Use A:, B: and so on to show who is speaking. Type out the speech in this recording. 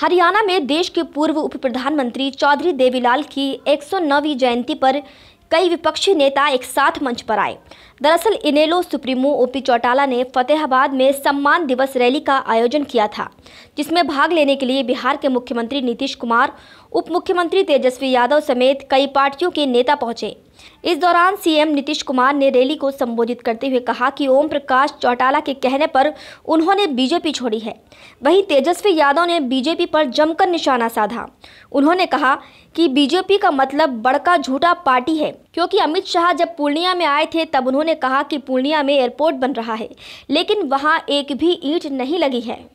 A: हरियाणा में देश के पूर्व उप प्रधानमंत्री चौधरी देवीलाल की 109वीं जयंती पर कई विपक्षी नेता एक साथ मंच पर आए दरअसल इनेलो सुप्रीमो ओपी चौटाला ने फतेहाबाद में सम्मान दिवस रैली का आयोजन किया था जिसमें भाग लेने के लिए बिहार के मुख्यमंत्री नीतीश कुमार उप मुख्यमंत्री तेजस्वी यादव समेत कई पार्टियों के नेता पहुंचे इस दौरान सीएम नीतीश कुमार ने रैली को संबोधित करते हुए कहा कि ओम प्रकाश चौटाला के कहने पर उन्होंने बीजेपी छोड़ी है वहीं तेजस्वी यादव ने बीजेपी पर जमकर निशाना साधा उन्होंने कहा कि बीजेपी का मतलब बड़का झूठा पार्टी है क्योंकि अमित शाह जब पूर्णिया में आए थे तब उन्होंने कहा कि पूर्णिया में एयरपोर्ट बन रहा है लेकिन वहाँ एक भी ईंट नहीं लगी है